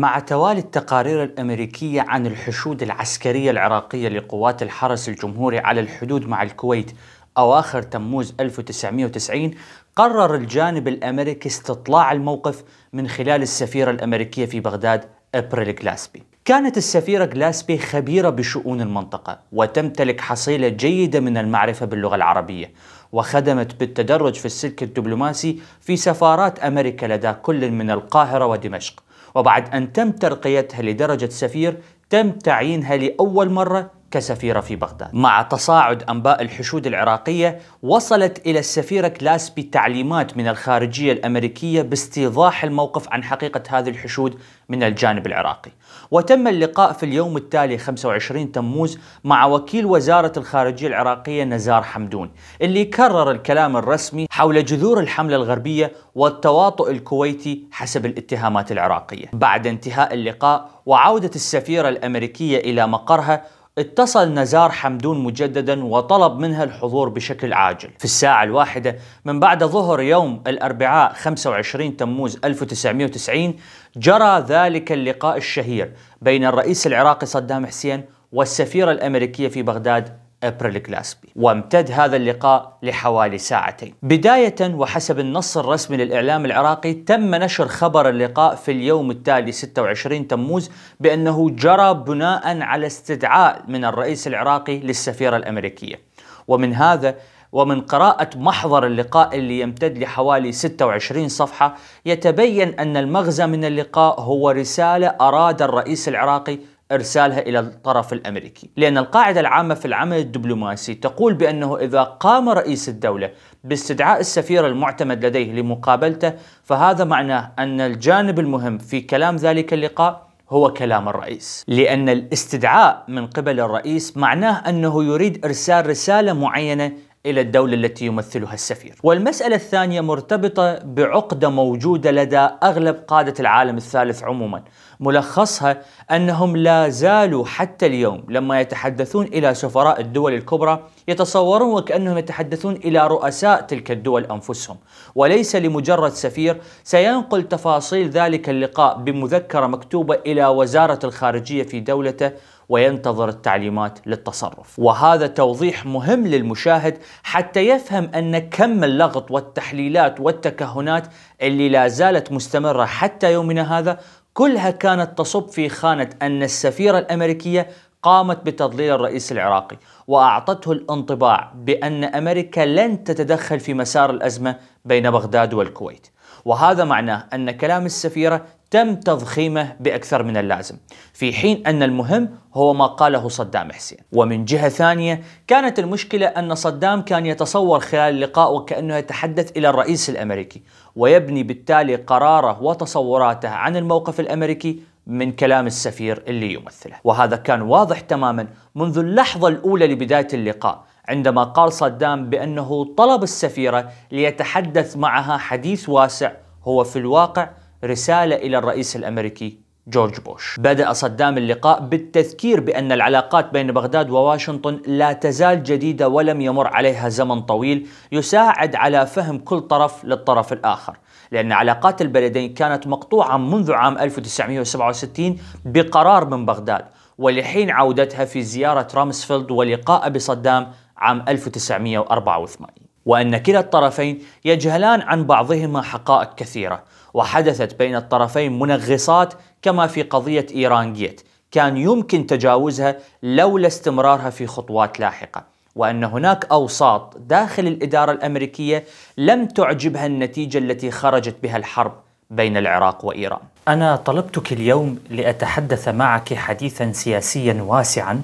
مع توالي التقارير الامريكيه عن الحشود العسكريه العراقيه لقوات الحرس الجمهوري على الحدود مع الكويت اواخر تموز 1990 قرر الجانب الامريكي استطلاع الموقف من خلال السفيره الامريكيه في بغداد ابريل جلاسبي. كانت السفيره جلاسبي خبيره بشؤون المنطقه وتمتلك حصيله جيده من المعرفه باللغه العربيه وخدمت بالتدرج في السلك الدبلوماسي في سفارات امريكا لدى كل من القاهره ودمشق وبعد أن تم ترقيتها لدرجة سفير تم تعيينها لأول مرة كسفيرة في بغداد مع تصاعد أنباء الحشود العراقية وصلت إلى السفيرة كلاسبي تعليمات من الخارجية الأمريكية باستيضاح الموقف عن حقيقة هذه الحشود من الجانب العراقي وتم اللقاء في اليوم التالي 25 تموز مع وكيل وزارة الخارجية العراقية نزار حمدون اللي كرر الكلام الرسمي حول جذور الحملة الغربية والتواطؤ الكويتي حسب الاتهامات العراقية بعد انتهاء اللقاء وعودة السفيرة الأمريكية إلى مقرها اتصل نزار حمدون مجددا وطلب منها الحضور بشكل عاجل في الساعة الواحدة من بعد ظهر يوم الأربعاء 25 تموز 1990 جرى ذلك اللقاء الشهير بين الرئيس العراقي صدام حسين والسفيرة الأمريكية في بغداد إبريل جلاسبي وامتد هذا اللقاء لحوالي ساعتين بداية وحسب النص الرسمي للإعلام العراقي تم نشر خبر اللقاء في اليوم التالي 26 تموز بأنه جرى بناء على استدعاء من الرئيس العراقي للسفيرة الأمريكية ومن هذا ومن قراءة محضر اللقاء اللي يمتد لحوالي 26 صفحة يتبين أن المغزى من اللقاء هو رسالة أراد الرئيس العراقي إرسالها إلى الطرف الأمريكي لأن القاعدة العامة في العمل الدبلوماسي تقول بأنه إذا قام رئيس الدولة باستدعاء السفير المعتمد لديه لمقابلته فهذا معناه أن الجانب المهم في كلام ذلك اللقاء هو كلام الرئيس لأن الاستدعاء من قبل الرئيس معناه أنه يريد إرسال رسالة معينة إلى الدولة التي يمثلها السفير والمسألة الثانية مرتبطة بعقدة موجودة لدى أغلب قادة العالم الثالث عموما ملخصها أنهم لا زالوا حتى اليوم لما يتحدثون إلى سفراء الدول الكبرى يتصورون وكأنهم يتحدثون إلى رؤساء تلك الدول أنفسهم وليس لمجرد سفير سينقل تفاصيل ذلك اللقاء بمذكرة مكتوبة إلى وزارة الخارجية في دولته وينتظر التعليمات للتصرف وهذا توضيح مهم للمشاهد حتى يفهم أن كم اللغط والتحليلات والتكهنات اللي لا زالت مستمرة حتى يومنا هذا كلها كانت تصب في خانة أن السفيرة الأمريكية قامت بتضليل الرئيس العراقي وأعطته الانطباع بأن أمريكا لن تتدخل في مسار الأزمة بين بغداد والكويت وهذا معناه أن كلام السفيرة تم تضخيمه بأكثر من اللازم في حين أن المهم هو ما قاله صدام حسين ومن جهة ثانية كانت المشكلة أن صدام كان يتصور خلال اللقاء وكأنه يتحدث إلى الرئيس الأمريكي ويبني بالتالي قراره وتصوراته عن الموقف الأمريكي من كلام السفير اللي يمثله وهذا كان واضح تماما منذ اللحظة الأولى لبداية اللقاء عندما قال صدام بأنه طلب السفيرة ليتحدث معها حديث واسع هو في الواقع رسالة إلى الرئيس الأمريكي جورج بوش بدأ صدام اللقاء بالتذكير بأن العلاقات بين بغداد وواشنطن لا تزال جديدة ولم يمر عليها زمن طويل يساعد على فهم كل طرف للطرف الآخر لأن علاقات البلدين كانت مقطوعة منذ عام 1967 بقرار من بغداد ولحين عودتها في زيارة رامسفيلد ولقائه بصدام عام 1984 وأن كلا الطرفين يجهلان عن بعضهما حقائق كثيرة وحدثت بين الطرفين منغصات كما في قضية إيران جيت كان يمكن تجاوزها لولا استمرارها في خطوات لاحقة وأن هناك أوساط داخل الإدارة الأمريكية لم تعجبها النتيجة التي خرجت بها الحرب بين العراق وإيران أنا طلبتك اليوم لأتحدث معك حديثا سياسيا واسعا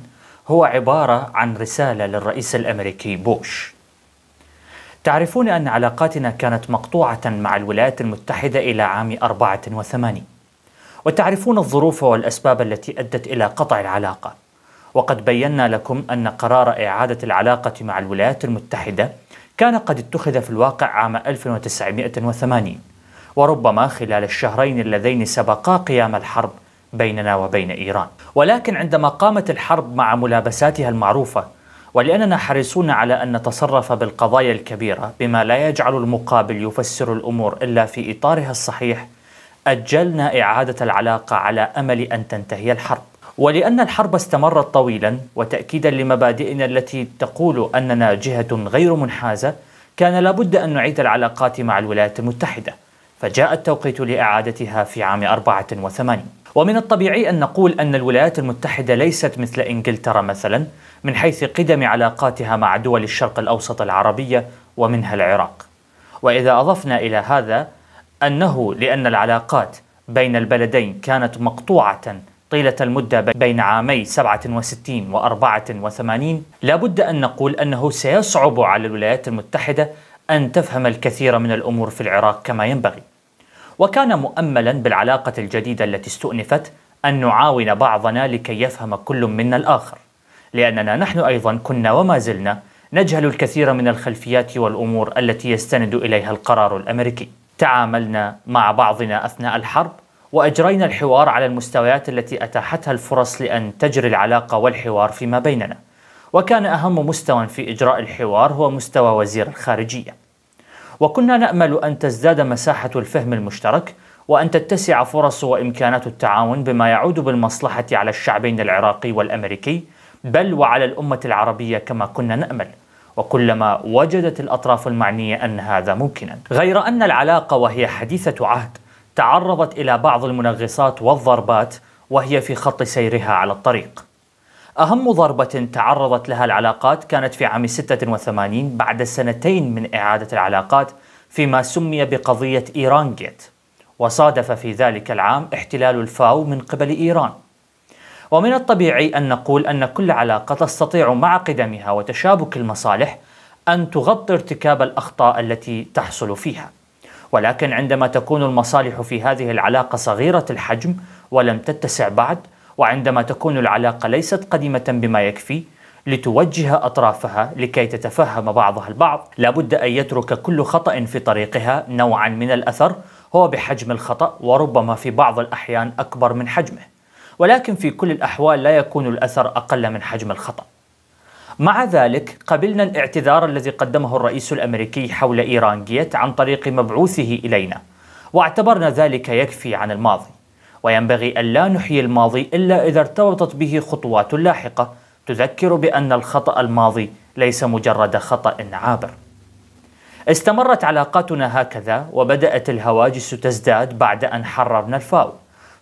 هو عبارة عن رسالة للرئيس الأمريكي بوش تعرفون أن علاقاتنا كانت مقطوعة مع الولايات المتحدة إلى عام 84 وتعرفون الظروف والأسباب التي أدت إلى قطع العلاقة وقد بينا لكم أن قرار إعادة العلاقة مع الولايات المتحدة كان قد اتخذ في الواقع عام 1980 وربما خلال الشهرين اللذين سبقا قيام الحرب بيننا وبين إيران ولكن عندما قامت الحرب مع ملابساتها المعروفة ولأننا حريصون على أن نتصرف بالقضايا الكبيرة بما لا يجعل المقابل يفسر الأمور إلا في إطارها الصحيح أجلنا إعادة العلاقة على أمل أن تنتهي الحرب ولأن الحرب استمرت طويلا وتأكيدا لمبادئنا التي تقول أننا جهة غير منحازة كان لابد أن نعيد العلاقات مع الولايات المتحدة فجاء التوقيت لإعادتها في عام 84 ومن الطبيعي أن نقول أن الولايات المتحدة ليست مثل إنجلترا مثلا من حيث قدم علاقاتها مع دول الشرق الاوسط العربيه ومنها العراق واذا اضفنا الى هذا انه لان العلاقات بين البلدين كانت مقطوعه طيلة المدة بين عامي 67 و 84 لابد أن نقول أنه سيصعب على الولايات المتحدة أن تفهم الكثير من الأمور في العراق كما ينبغي وكان مؤملا بالعلاقة الجديدة التي استؤنفت أن نعاون بعضنا لكي يفهم كل منا الآخر لأننا نحن أيضا كنا وما زلنا نجهل الكثير من الخلفيات والأمور التي يستند إليها القرار الأمريكي تعاملنا مع بعضنا أثناء الحرب وأجرينا الحوار على المستويات التي أتاحتها الفرص لأن تجري العلاقة والحوار فيما بيننا وكان أهم مستوى في إجراء الحوار هو مستوى وزير الخارجية وكنا نأمل أن تزداد مساحة الفهم المشترك وأن تتسع فرص وإمكانات التعاون بما يعود بالمصلحة على الشعبين العراقي والأمريكي نعم. بل وعلى الأمة العربية كما كنا نأمل وكلما وجدت الأطراف المعنية أن هذا ممكنا غير أن العلاقة وهي حديثة عهد تعرضت إلى بعض المنغصات والضربات وهي في خط سيرها على الطريق أهم ضربة تعرضت لها العلاقات كانت في عام 86 بعد سنتين من إعادة العلاقات فيما سمي بقضية إيران جيت وصادف في ذلك العام احتلال الفاو من قبل إيران ومن الطبيعي أن نقول أن كل علاقة تستطيع مع قدمها وتشابك المصالح أن تغطي ارتكاب الأخطاء التي تحصل فيها ولكن عندما تكون المصالح في هذه العلاقة صغيرة الحجم ولم تتسع بعد وعندما تكون العلاقة ليست قديمة بما يكفي لتوجه أطرافها لكي تتفهم بعضها البعض لابد أن يترك كل خطأ في طريقها نوعا من الأثر هو بحجم الخطأ وربما في بعض الأحيان أكبر من حجمه ولكن في كل الأحوال لا يكون الأثر أقل من حجم الخطأ مع ذلك قبلنا الاعتذار الذي قدمه الرئيس الأمريكي حول إيران جيت عن طريق مبعوثه إلينا واعتبرنا ذلك يكفي عن الماضي وينبغي ألا نحيي الماضي إلا إذا ارتبطت به خطوات لاحقة تذكر بأن الخطأ الماضي ليس مجرد خطأ عابر استمرت علاقاتنا هكذا وبدأت الهواجس تزداد بعد أن حررنا الفاو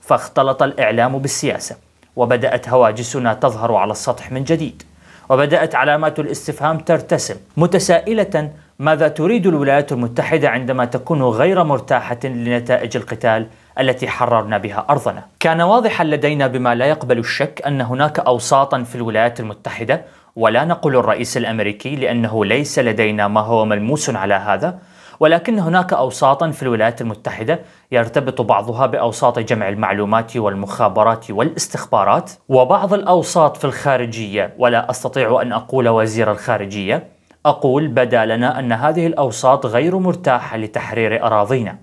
فاختلط الإعلام بالسياسة وبدأت هواجسنا تظهر على السطح من جديد وبدأت علامات الاستفهام ترتسم متسائلة ماذا تريد الولايات المتحدة عندما تكون غير مرتاحة لنتائج القتال التي حررنا بها أرضنا كان واضحا لدينا بما لا يقبل الشك أن هناك أوساطا في الولايات المتحدة ولا نقول الرئيس الأمريكي لأنه ليس لدينا ما هو ملموس على هذا ولكن هناك أوساطا في الولايات المتحدة يرتبط بعضها بأوساط جمع المعلومات والمخابرات والاستخبارات وبعض الأوساط في الخارجية ولا أستطيع أن أقول وزير الخارجية أقول بدا لنا أن هذه الأوساط غير مرتاحة لتحرير أراضينا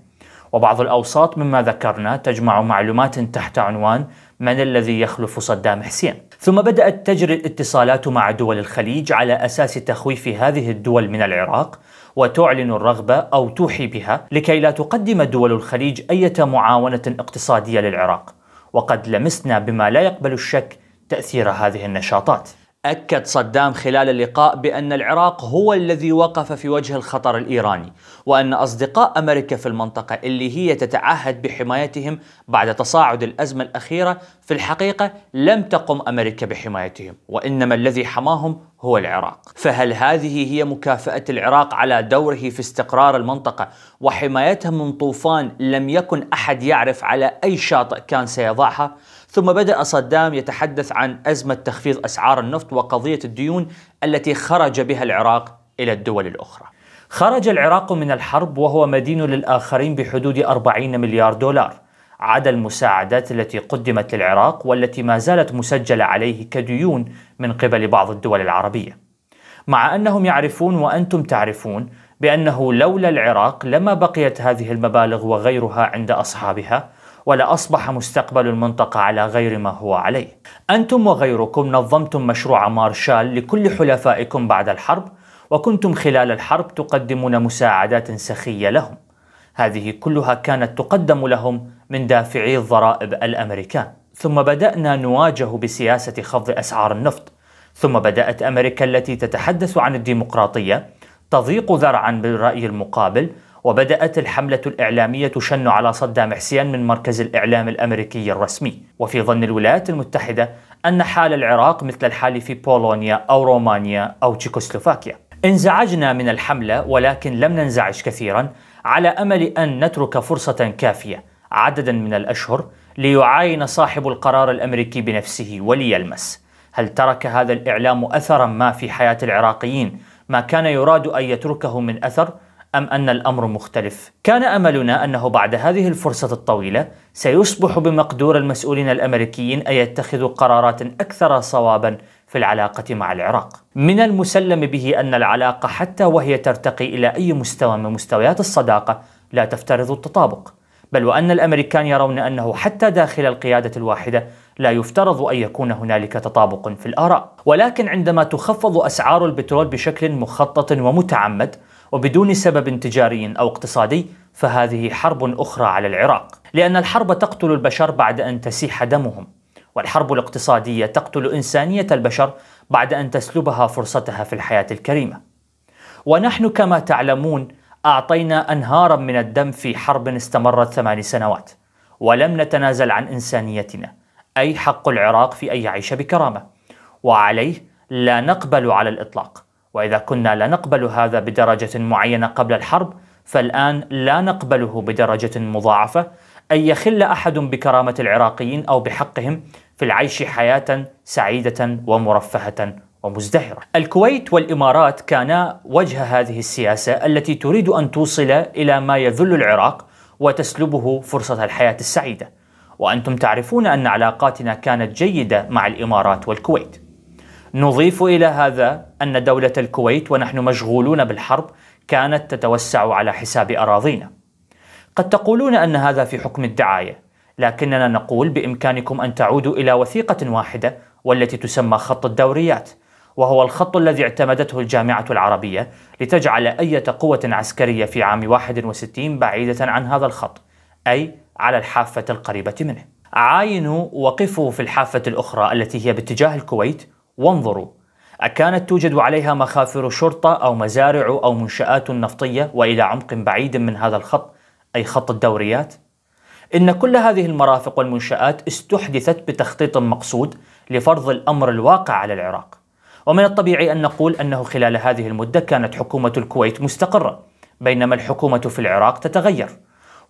وبعض الأوساط مما ذكرنا تجمع معلومات تحت عنوان من الذي يخلف صدام حسين ثم بدأت تجري الاتصالات مع دول الخليج على أساس تخويف هذه الدول من العراق وتعلن الرغبة أو توحي بها لكي لا تقدم دول الخليج أي معاونة اقتصادية للعراق وقد لمسنا بما لا يقبل الشك تأثير هذه النشاطات أكد صدام خلال اللقاء بأن العراق هو الذي وقف في وجه الخطر الإيراني وأن أصدقاء أمريكا في المنطقة اللي هي تتعهد بحمايتهم بعد تصاعد الأزمة الأخيرة في الحقيقة لم تقم أمريكا بحمايتهم وإنما الذي حماهم هو العراق فهل هذه هي مكافأة العراق على دوره في استقرار المنطقة وحمايتها من طوفان لم يكن أحد يعرف على أي شاطئ كان سيضعها؟ ثم بدأ صدام يتحدث عن أزمة تخفيض أسعار النفط وقضية الديون التي خرج بها العراق إلى الدول الأخرى خرج العراق من الحرب وهو مدين للآخرين بحدود 40 مليار دولار عدا المساعدات التي قدمت للعراق والتي ما زالت مسجلة عليه كديون من قبل بعض الدول العربية مع أنهم يعرفون وأنتم تعرفون بأنه لولا العراق لما بقيت هذه المبالغ وغيرها عند أصحابها ولأصبح مستقبل المنطقة على غير ما هو عليه أنتم وغيركم نظمتم مشروع مارشال لكل حلفائكم بعد الحرب وكنتم خلال الحرب تقدمون مساعدات سخية لهم هذه كلها كانت تقدم لهم من دافعي الضرائب الأمريكان ثم بدأنا نواجه بسياسة خفض أسعار النفط ثم بدأت أمريكا التي تتحدث عن الديمقراطية تضيق ذرعا بالرأي المقابل وبدأت الحملة الإعلامية تشن على صدام حسين من مركز الإعلام الأمريكي الرسمي وفي ظن الولايات المتحدة أن حال العراق مثل الحال في بولونيا أو رومانيا أو تشيكوسلوفاكيا انزعجنا من الحملة ولكن لم ننزعج كثيرا على أمل أن نترك فرصة كافية عددا من الأشهر ليعاين صاحب القرار الأمريكي بنفسه وليلمس هل ترك هذا الإعلام أثرا ما في حياة العراقيين ما كان يراد أن يتركه من أثر أم أن الأمر مختلف؟ كان أملنا أنه بعد هذه الفرصة الطويلة سيصبح بمقدور المسؤولين الأمريكيين أن يتخذوا قرارات أكثر صوابا في العلاقة مع العراق. من المسلم به أن العلاقة حتى وهي ترتقي إلى أي مستوى من مستويات الصداقة لا تفترض التطابق، بل وأن الأمريكان يرون أنه حتى داخل القيادة الواحدة لا يفترض أن يكون هنالك تطابق في الآراء، ولكن عندما تخفض أسعار البترول بشكل مخطط ومتعمد، وبدون سبب تجاري أو اقتصادي فهذه حرب أخرى على العراق لأن الحرب تقتل البشر بعد أن تسيح دمهم والحرب الاقتصادية تقتل إنسانية البشر بعد أن تسلبها فرصتها في الحياة الكريمة ونحن كما تعلمون أعطينا أنهارا من الدم في حرب استمرت ثمان سنوات ولم نتنازل عن إنسانيتنا أي حق العراق في أن يعيش بكرامة وعليه لا نقبل على الإطلاق وإذا كنا لا نقبل هذا بدرجة معينة قبل الحرب فالآن لا نقبله بدرجة مضاعفة أن يخل أحد بكرامة العراقيين أو بحقهم في العيش حياة سعيدة ومرفهة ومزدهرة. الكويت والإمارات كانا وجه هذه السياسة التي تريد أن توصل إلى ما يذل العراق وتسلبه فرصة الحياة السعيدة. وأنتم تعرفون أن علاقاتنا كانت جيدة مع الإمارات والكويت. نضيف إلى هذا أن دولة الكويت ونحن مشغولون بالحرب كانت تتوسع على حساب أراضينا قد تقولون أن هذا في حكم الدعاية لكننا نقول بإمكانكم أن تعودوا إلى وثيقة واحدة والتي تسمى خط الدوريات وهو الخط الذي اعتمدته الجامعة العربية لتجعل أي قوة عسكرية في عام 61 بعيدة عن هذا الخط أي على الحافة القريبة منه عاينوا وقفوا في الحافة الأخرى التي هي باتجاه الكويت وانظروا أكانت توجد عليها مخافر شرطة أو مزارع أو منشآت نفطية وإلى عمق بعيد من هذا الخط أي خط الدوريات؟ إن كل هذه المرافق والمنشآت استحدثت بتخطيط مقصود لفرض الأمر الواقع على العراق ومن الطبيعي أن نقول أنه خلال هذه المدة كانت حكومة الكويت مستقرة بينما الحكومة في العراق تتغير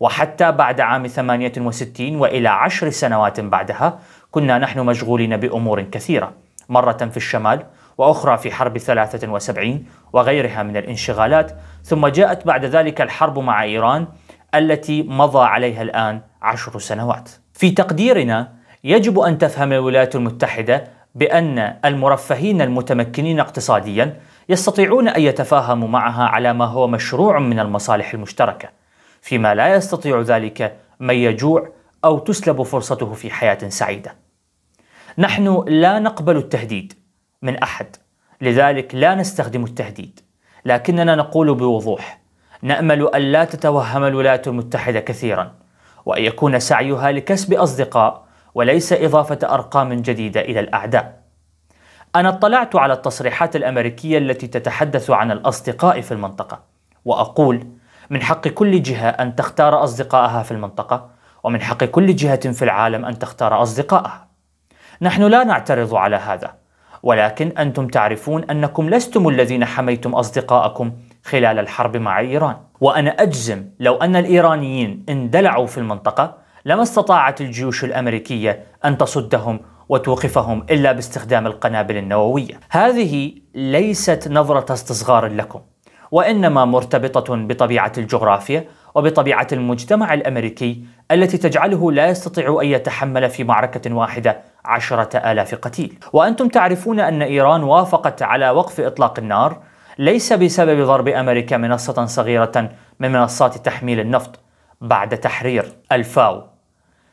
وحتى بعد عام 68 وإلى عشر سنوات بعدها كنا نحن مشغولين بأمور كثيرة مرة في الشمال وأخرى في حرب 73 وغيرها من الانشغالات ثم جاءت بعد ذلك الحرب مع إيران التي مضى عليها الآن عشر سنوات في تقديرنا يجب أن تفهم الولايات المتحدة بأن المرفهين المتمكنين اقتصاديا يستطيعون أن يتفاهموا معها على ما هو مشروع من المصالح المشتركة فيما لا يستطيع ذلك من يجوع أو تسلب فرصته في حياة سعيدة نحن لا نقبل التهديد من احد لذلك لا نستخدم التهديد لكننا نقول بوضوح نامل ان لا تتوهم الولايات المتحده كثيرا وان يكون سعيها لكسب اصدقاء وليس اضافه ارقام جديده الى الاعداء انا اطلعت على التصريحات الامريكيه التي تتحدث عن الاصدقاء في المنطقه واقول من حق كل جهه ان تختار اصدقائها في المنطقه ومن حق كل جهه في العالم ان تختار اصدقائها نحن لا نعترض على هذا ولكن أنتم تعرفون أنكم لستم الذين حميتم أصدقائكم خلال الحرب مع إيران وأنا أجزم لو أن الإيرانيين اندلعوا في المنطقة لما استطاعت الجيوش الأمريكية أن تصدهم وتوقفهم إلا باستخدام القنابل النووية هذه ليست نظرة استصغار لكم وإنما مرتبطة بطبيعة الجغرافيا وبطبيعة المجتمع الأمريكي التي تجعله لا يستطيع أن يتحمل في معركة واحدة عشرة آلاف قتيل وأنتم تعرفون أن إيران وافقت على وقف إطلاق النار ليس بسبب ضرب أمريكا منصة صغيرة من منصات تحميل النفط بعد تحرير الفاو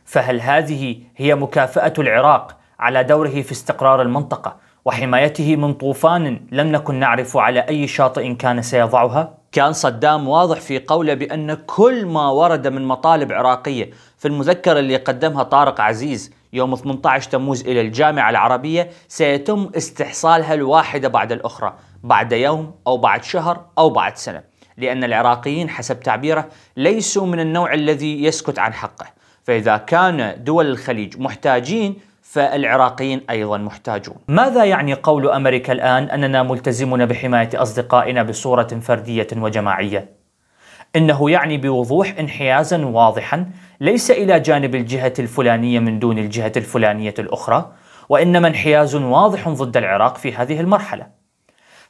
فهل هذه هي مكافأة العراق على دوره في استقرار المنطقة وحمايته من طوفان لم نكن نعرف على أي شاطئ كان سيضعها؟ كان صدام واضح في قوله بأن كل ما ورد من مطالب عراقية في المذكرة اللي قدمها طارق عزيز يوم 18 تموز إلى الجامعة العربية سيتم استحصالها الواحدة بعد الأخرى بعد يوم أو بعد شهر أو بعد سنة لأن العراقيين حسب تعبيره ليسوا من النوع الذي يسكت عن حقه فإذا كان دول الخليج محتاجين فالعراقيين ايضا محتاجون. ماذا يعني قول امريكا الان اننا ملتزمون بحمايه اصدقائنا بصوره فرديه وجماعيه؟ انه يعني بوضوح انحيازا واضحا ليس الى جانب الجهه الفلانيه من دون الجهه الفلانيه الاخرى وانما انحياز واضح ضد العراق في هذه المرحله.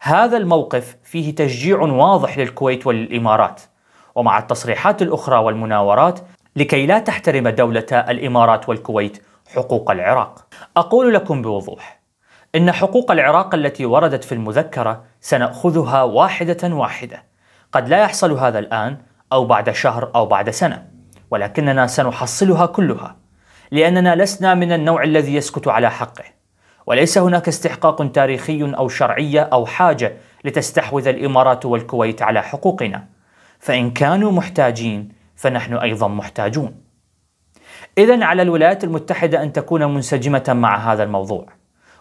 هذا الموقف فيه تشجيع واضح للكويت وللامارات ومع التصريحات الاخرى والمناورات لكي لا تحترم دولتا الامارات والكويت حقوق العراق. اقول لكم بوضوح ان حقوق العراق التي وردت في المذكره سناخذها واحده واحده. قد لا يحصل هذا الآن أو بعد شهر أو بعد سنة ولكننا سنحصلها كلها لأننا لسنا من النوع الذي يسكت على حقه وليس هناك استحقاق تاريخي أو شرعية أو حاجة لتستحوذ الإمارات والكويت على حقوقنا فإن كانوا محتاجين فنحن أيضا محتاجون إذا على الولايات المتحدة أن تكون منسجمة مع هذا الموضوع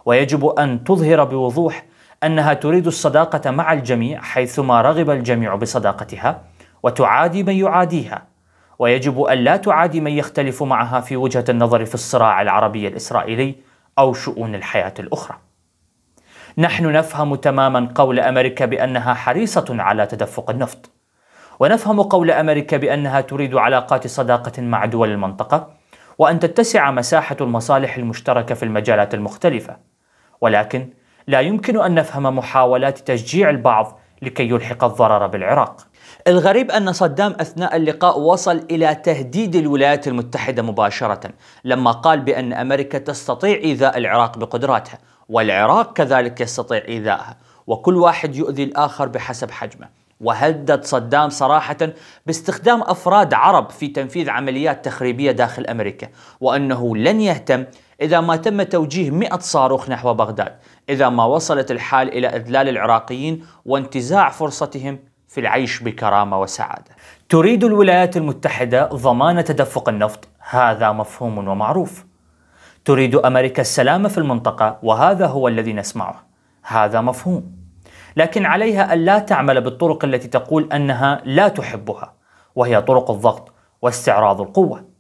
ويجب أن تظهر بوضوح أنها تريد الصداقة مع الجميع حيثما رغب الجميع بصداقتها وتعادي من يعاديها ويجب ألا تعادي من يختلف معها في وجهة النظر في الصراع العربي الإسرائيلي أو شؤون الحياة الأخرى نحن نفهم تماما قول أمريكا بأنها حريصة على تدفق النفط ونفهم قول أمريكا بأنها تريد علاقات صداقة مع دول المنطقة وأن تتسع مساحة المصالح المشتركة في المجالات المختلفة ولكن لا يمكن أن نفهم محاولات تشجيع البعض لكي يلحق الضرر بالعراق الغريب أن صدام أثناء اللقاء وصل إلى تهديد الولايات المتحدة مباشرة لما قال بأن أمريكا تستطيع إيذاء العراق بقدراتها والعراق كذلك يستطيع إيذائها وكل واحد يؤذي الآخر بحسب حجمه وهدد صدام صراحة باستخدام أفراد عرب في تنفيذ عمليات تخريبية داخل أمريكا وأنه لن يهتم إذا ما تم توجيه 100 صاروخ نحو بغداد إذا ما وصلت الحال إلى إذلال العراقيين وانتزاع فرصتهم في العيش بكرامة وسعادة تريد الولايات المتحدة ضمان تدفق النفط هذا مفهوم ومعروف تريد أمريكا السلام في المنطقة وهذا هو الذي نسمعه هذا مفهوم لكن عليها ألا تعمل بالطرق التي تقول أنها لا تحبها وهي طرق الضغط واستعراض القوة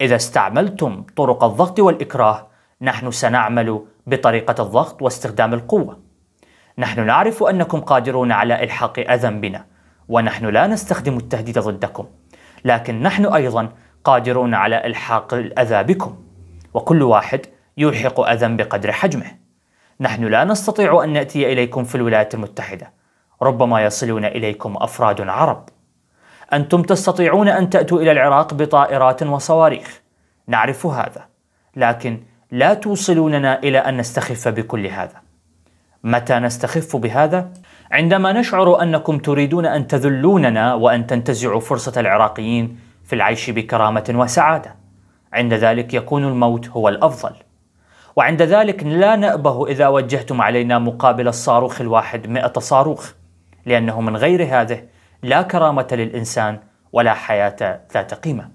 إذا استعملتم طرق الضغط والإكراه نحن سنعمل بطريقة الضغط واستخدام القوة نحن نعرف أنكم قادرون على إلحاق أذى بنا ونحن لا نستخدم التهديد ضدكم لكن نحن أيضا قادرون على إلحاق الأذى بكم وكل واحد يلحق أذى بقدر حجمه نحن لا نستطيع أن نأتي إليكم في الولايات المتحدة ربما يصلون إليكم أفراد عرب أنتم تستطيعون أن تأتوا إلى العراق بطائرات وصواريخ نعرف هذا لكن لا توصلوننا إلى أن نستخف بكل هذا متى نستخف بهذا؟ عندما نشعر أنكم تريدون أن تذلوننا وأن تنتزعوا فرصة العراقيين في العيش بكرامة وسعادة عند ذلك يكون الموت هو الأفضل وعند ذلك لا نأبه إذا وجهتم علينا مقابل الصاروخ الواحد مئة صاروخ لأنه من غير هذه لا كرامة للإنسان ولا حياة ذات قيمة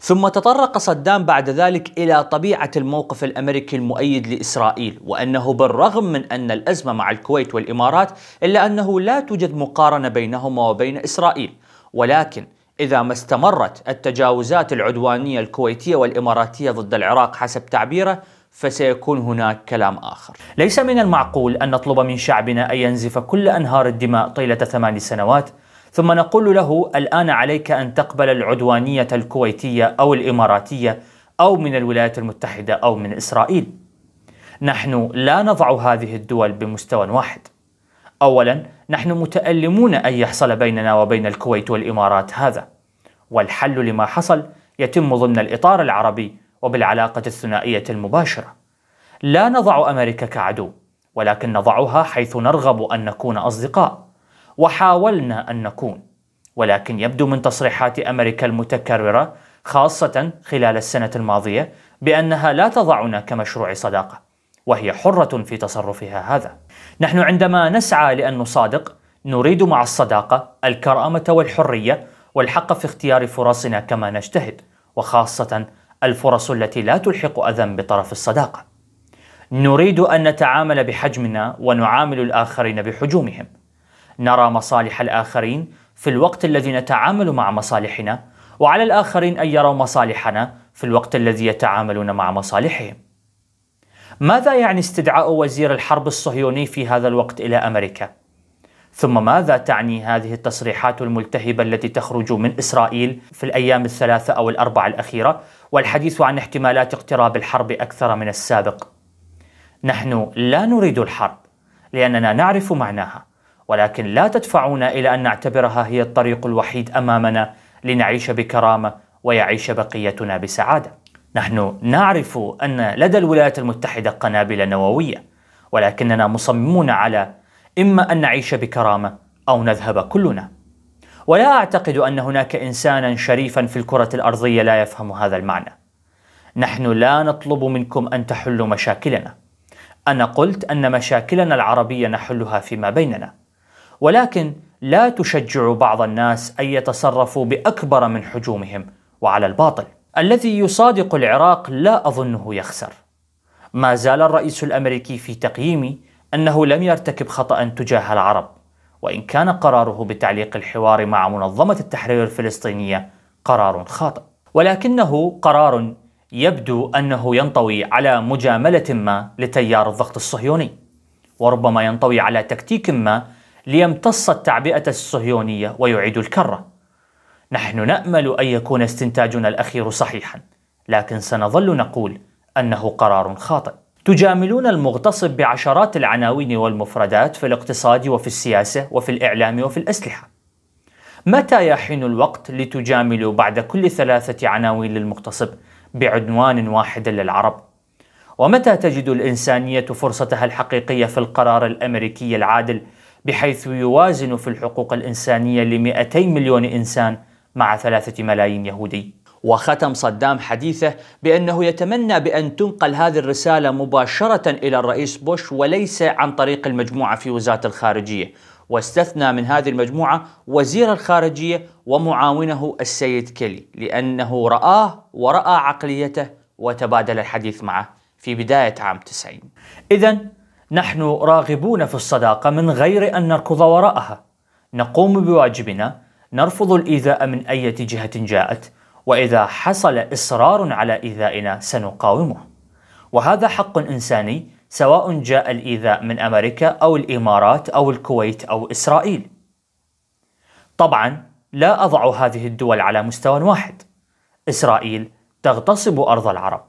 ثم تطرق صدام بعد ذلك إلى طبيعة الموقف الأمريكي المؤيد لإسرائيل وأنه بالرغم من أن الأزمة مع الكويت والإمارات إلا أنه لا توجد مقارنة بينهما وبين إسرائيل ولكن إذا ما استمرت التجاوزات العدوانية الكويتية والإماراتية ضد العراق حسب تعبيره فسيكون هناك كلام آخر ليس من المعقول أن نطلب من شعبنا أن ينزف كل أنهار الدماء طيلة ثمان سنوات ثم نقول له الآن عليك أن تقبل العدوانية الكويتية أو الإماراتية أو من الولايات المتحدة أو من إسرائيل نحن لا نضع هذه الدول بمستوى واحد أولا نحن متألمون أن يحصل بيننا وبين الكويت والإمارات هذا والحل لما حصل يتم ضمن الإطار العربي وبالعلاقة الثنائية المباشرة لا نضع أمريكا كعدو ولكن نضعها حيث نرغب أن نكون أصدقاء وحاولنا أن نكون ولكن يبدو من تصريحات أمريكا المتكررة خاصة خلال السنة الماضية بأنها لا تضعنا كمشروع صداقة وهي حرة في تصرفها هذا نحن عندما نسعى لأن نصادق نريد مع الصداقة الكرامة والحرية والحق في اختيار فرصنا كما نجتهد وخاصة الفرص التي لا تلحق أذى بطرف الصداقة نريد أن نتعامل بحجمنا ونعامل الآخرين بحجومهم نرى مصالح الآخرين في الوقت الذي نتعامل مع مصالحنا وعلى الآخرين أن يروا مصالحنا في الوقت الذي يتعاملون مع مصالحهم ماذا يعني استدعاء وزير الحرب الصهيوني في هذا الوقت إلى أمريكا؟ ثم ماذا تعني هذه التصريحات الملتهبة التي تخرج من إسرائيل في الأيام الثلاثة أو الأربعة الأخيرة والحديث عن احتمالات اقتراب الحرب أكثر من السابق؟ نحن لا نريد الحرب لأننا نعرف معناها ولكن لا تدفعونا إلى أن نعتبرها هي الطريق الوحيد أمامنا لنعيش بكرامة ويعيش بقيتنا بسعادة. نحن نعرف أن لدى الولايات المتحدة قنابل نووية، ولكننا مصممون على إما أن نعيش بكرامة أو نذهب كلنا. ولا أعتقد أن هناك إنسانا شريفا في الكرة الأرضية لا يفهم هذا المعنى. نحن لا نطلب منكم أن تحلوا مشاكلنا. أنا قلت أن مشاكلنا العربية نحلها فيما بيننا. ولكن لا تشجع بعض الناس أن يتصرفوا بأكبر من حجومهم وعلى الباطل الذي يصادق العراق لا أظنه يخسر ما زال الرئيس الأمريكي في تقييمي أنه لم يرتكب خطأ تجاه العرب وإن كان قراره بتعليق الحوار مع منظمة التحرير الفلسطينية قرار خاطئ ولكنه قرار يبدو أنه ينطوي على مجاملة ما لتيار الضغط الصهيوني وربما ينطوي على تكتيك ما ليمتص التعبئة الصهيونية ويعيد الكرة. نحن نأمل أن يكون استنتاجنا الأخير صحيحا، لكن سنظل نقول أنه قرار خاطئ. تجاملون المغتصب بعشرات العناوين والمفردات في الاقتصاد وفي السياسة وفي الإعلام وفي الأسلحة. متى يحين الوقت لتجاملوا بعد كل ثلاثة عناوين للمغتصب بعنوان واحد للعرب؟ ومتى تجد الإنسانية فرصتها الحقيقية في القرار الأمريكي العادل بحيث يوازن في الحقوق الإنسانية ل 200 مليون إنسان مع 3 ملايين يهودي وختم صدام حديثه بأنه يتمنى بأن تنقل هذه الرسالة مباشرة إلى الرئيس بوش وليس عن طريق المجموعة في وزارة الخارجية واستثنى من هذه المجموعة وزير الخارجية ومعاونه السيد كيلي لأنه رآه ورأى عقليته وتبادل الحديث معه في بداية عام 90 إذن نحن راغبون في الصداقة من غير أن نركض وراءها نقوم بواجبنا نرفض الإيذاء من أي جهة جاءت وإذا حصل إصرار على إيذائنا سنقاومه وهذا حق إنساني سواء جاء الإيذاء من أمريكا أو الإمارات أو الكويت أو إسرائيل طبعا لا أضع هذه الدول على مستوى واحد إسرائيل تغتصب أرض العرب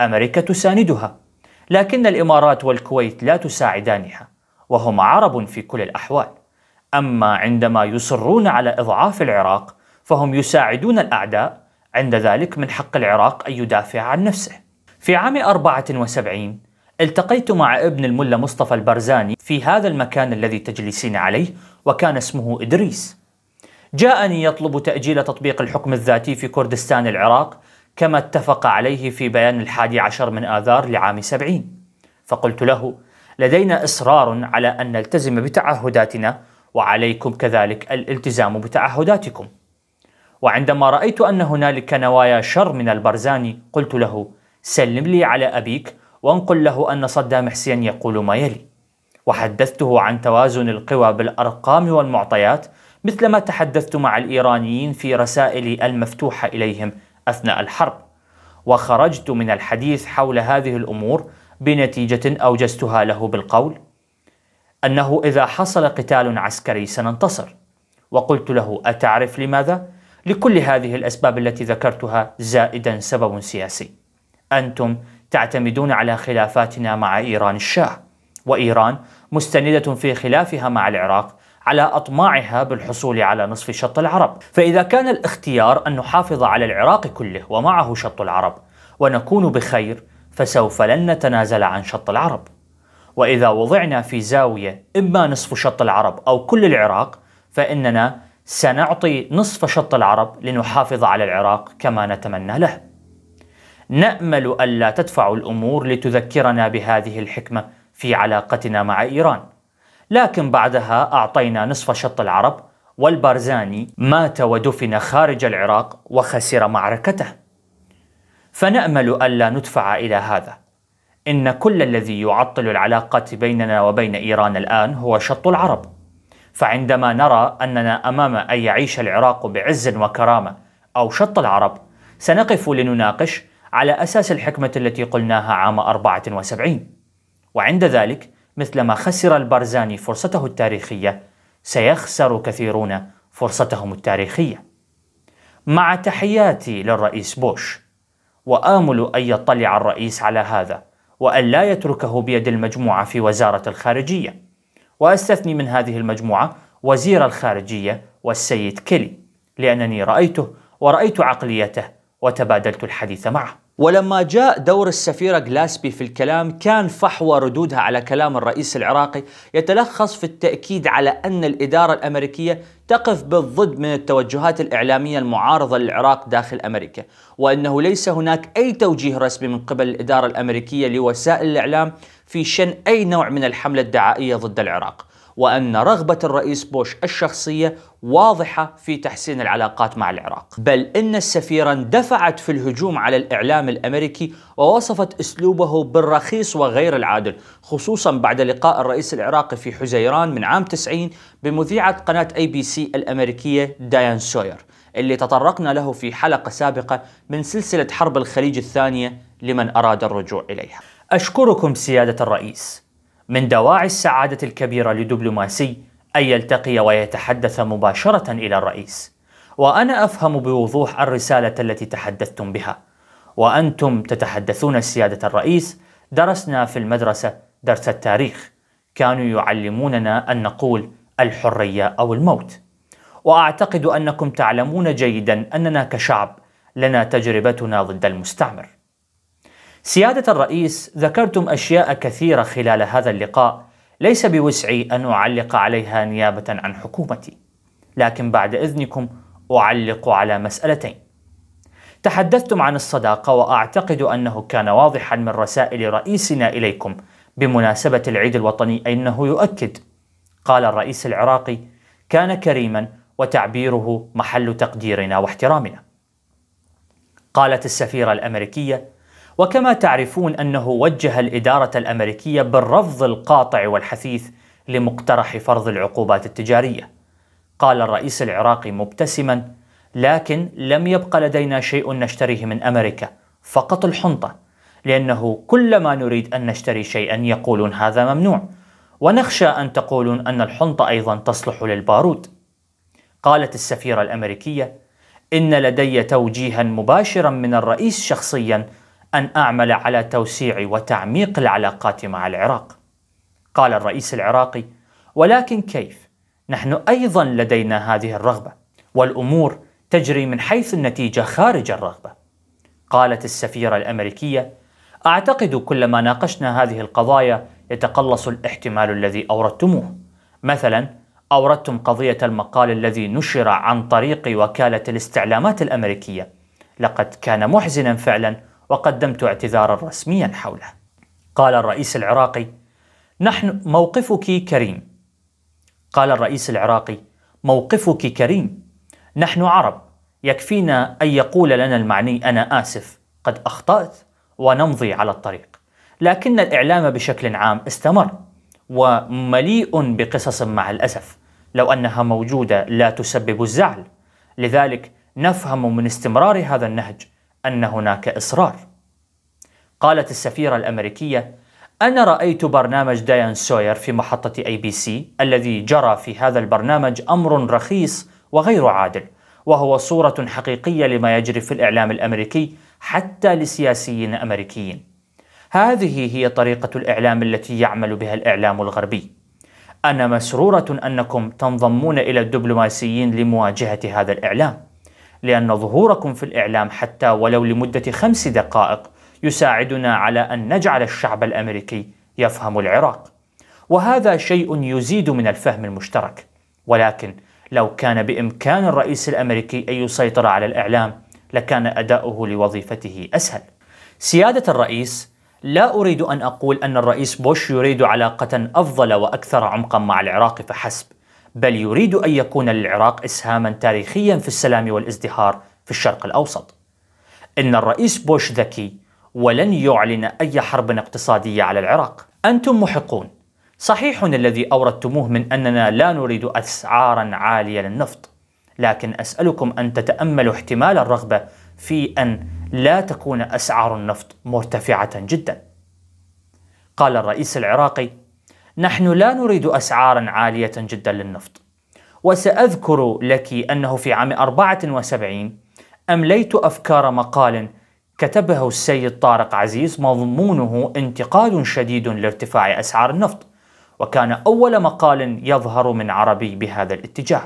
أمريكا تساندها لكن الإمارات والكويت لا تساعدانها وهم عرب في كل الأحوال أما عندما يصرون على إضعاف العراق فهم يساعدون الأعداء عند ذلك من حق العراق أن يدافع عن نفسه في عام 74 التقيت مع ابن الملا مصطفى البرزاني في هذا المكان الذي تجلسين عليه وكان اسمه إدريس جاءني يطلب تأجيل تطبيق الحكم الذاتي في كردستان العراق كما اتفق عليه في بيان الحادي عشر من آذار لعام سبعين فقلت له لدينا إصرار على أن نلتزم بتعهداتنا وعليكم كذلك الالتزام بتعهداتكم وعندما رأيت أن هنالك نوايا شر من البرزاني قلت له سلم لي على أبيك وانقل له أن صدام حسين يقول ما يلي وحدثته عن توازن القوى بالأرقام والمعطيات مثلما تحدثت مع الإيرانيين في رسائلي المفتوحة إليهم أثناء الحرب وخرجت من الحديث حول هذه الأمور بنتيجة أوجزتها له بالقول أنه إذا حصل قتال عسكري سننتصر وقلت له أتعرف لماذا؟ لكل هذه الأسباب التي ذكرتها زائدا سبب سياسي أنتم تعتمدون على خلافاتنا مع إيران الشاه وإيران مستندة في خلافها مع العراق على أطماعها بالحصول على نصف شط العرب فإذا كان الاختيار أن نحافظ على العراق كله ومعه شط العرب ونكون بخير فسوف لن نتنازل عن شط العرب وإذا وضعنا في زاوية إما نصف شط العرب أو كل العراق فإننا سنعطي نصف شط العرب لنحافظ على العراق كما نتمنى له نأمل ألا تدفع الأمور لتذكرنا بهذه الحكمة في علاقتنا مع إيران لكن بعدها أعطينا نصف شط العرب والبارزاني مات ودفن خارج العراق وخسر معركته فنأمل ألا ندفع إلى هذا إن كل الذي يعطل العلاقة بيننا وبين إيران الآن هو شط العرب فعندما نرى أننا أمام أن يعيش العراق بعز وكرامة أو شط العرب سنقف لنناقش على أساس الحكمة التي قلناها عام 74 وعند ذلك مثلما خسر البرزاني فرصته التاريخية سيخسر كثيرون فرصتهم التاريخية مع تحياتي للرئيس بوش وآمل أن يطلع الرئيس على هذا وأن لا يتركه بيد المجموعة في وزارة الخارجية وأستثني من هذه المجموعة وزير الخارجية والسيد كيلي لأنني رأيته ورأيت عقليته وتبادلت الحديث معه ولما جاء دور السفيرة غلاسبي في الكلام كان فحوى ردودها على كلام الرئيس العراقي يتلخص في التأكيد على أن الإدارة الأمريكية تقف بالضد من التوجهات الإعلامية المعارضة للعراق داخل أمريكا وأنه ليس هناك أي توجيه رسمي من قبل الإدارة الأمريكية لوسائل الإعلام في شن أي نوع من الحملة الدعائية ضد العراق وأن رغبة الرئيس بوش الشخصية واضحة في تحسين العلاقات مع العراق بل إن السفيرة اندفعت في الهجوم على الإعلام الأمريكي ووصفت أسلوبه بالرخيص وغير العادل خصوصا بعد لقاء الرئيس العراقي في حزيران من عام 90 بمذيعة قناة أي بي سي الأمريكية دايان سوير اللي تطرقنا له في حلقة سابقة من سلسلة حرب الخليج الثانية لمن أراد الرجوع إليها أشكركم سيادة الرئيس من دواعي السعادة الكبيرة لدبلوماسي أن يلتقي ويتحدث مباشرة إلى الرئيس وأنا أفهم بوضوح الرسالة التي تحدثتم بها وأنتم تتحدثون سيادة الرئيس درسنا في المدرسة درس التاريخ كانوا يعلموننا أن نقول الحرية أو الموت وأعتقد أنكم تعلمون جيدا أننا كشعب لنا تجربتنا ضد المستعمر سيادة الرئيس ذكرتم أشياء كثيرة خلال هذا اللقاء ليس بوسعي أن أعلق عليها نيابة عن حكومتي لكن بعد إذنكم أعلق على مسألتين تحدثتم عن الصداقة وأعتقد أنه كان واضحا من رسائل رئيسنا إليكم بمناسبة العيد الوطني أنه يؤكد قال الرئيس العراقي كان كريما وتعبيره محل تقديرنا واحترامنا قالت السفيرة الأمريكية وكما تعرفون أنه وجه الإدارة الأمريكية بالرفض القاطع والحثيث لمقترح فرض العقوبات التجارية قال الرئيس العراقي مبتسما لكن لم يبقى لدينا شيء نشتريه من أمريكا فقط الحنطة لأنه كلما نريد أن نشتري شيئا يقولون هذا ممنوع ونخشى أن تقولون أن الحنطة أيضا تصلح للبارود قالت السفيرة الأمريكية إن لدي توجيها مباشرا من الرئيس شخصيا أن أعمل على توسيع وتعميق العلاقات مع العراق قال الرئيس العراقي ولكن كيف؟ نحن أيضا لدينا هذه الرغبة والأمور تجري من حيث النتيجة خارج الرغبة قالت السفيرة الأمريكية أعتقد كلما ناقشنا هذه القضايا يتقلص الاحتمال الذي أوردتموه مثلا أوردتم قضية المقال الذي نشر عن طريق وكالة الاستعلامات الأمريكية لقد كان محزنا فعلا وقدمت اعتذارا رسميا حوله قال الرئيس العراقي نحن موقفك كريم قال الرئيس العراقي موقفك كريم نحن عرب يكفينا أن يقول لنا المعني أنا آسف قد أخطأت ونمضي على الطريق لكن الإعلام بشكل عام استمر ومليء بقصص مع الأسف لو أنها موجودة لا تسبب الزعل لذلك نفهم من استمرار هذا النهج أن هناك إصرار قالت السفيرة الأمريكية أنا رأيت برنامج دايان سوير في محطة أي بي سي الذي جرى في هذا البرنامج أمر رخيص وغير عادل وهو صورة حقيقية لما يجري في الإعلام الأمريكي حتى لسياسيين أمريكيين هذه هي طريقة الإعلام التي يعمل بها الإعلام الغربي أنا مسرورة أنكم تنضمون إلى الدبلوماسيين لمواجهة هذا الإعلام لأن ظهوركم في الإعلام حتى ولو لمدة خمس دقائق يساعدنا على أن نجعل الشعب الأمريكي يفهم العراق وهذا شيء يزيد من الفهم المشترك ولكن لو كان بإمكان الرئيس الأمريكي أن يسيطر على الإعلام لكان أداؤه لوظيفته أسهل سيادة الرئيس لا أريد أن أقول أن الرئيس بوش يريد علاقة أفضل وأكثر عمقا مع العراق فحسب بل يريد أن يكون للعراق إسهاما تاريخيا في السلام والازدهار في الشرق الأوسط إن الرئيس بوش ذكي ولن يعلن أي حرب اقتصادية على العراق أنتم محقون صحيح الذي أوردتموه من أننا لا نريد أسعارا عالية للنفط لكن أسألكم أن تتأملوا احتمال الرغبة في أن لا تكون أسعار النفط مرتفعة جدا قال الرئيس العراقي نحن لا نريد أسعارا عالية جدا للنفط وسأذكر لك أنه في عام 74 أمليت أفكار مقال كتبه السيد طارق عزيز مضمونه انتقاد شديد لارتفاع أسعار النفط وكان أول مقال يظهر من عربي بهذا الاتجاه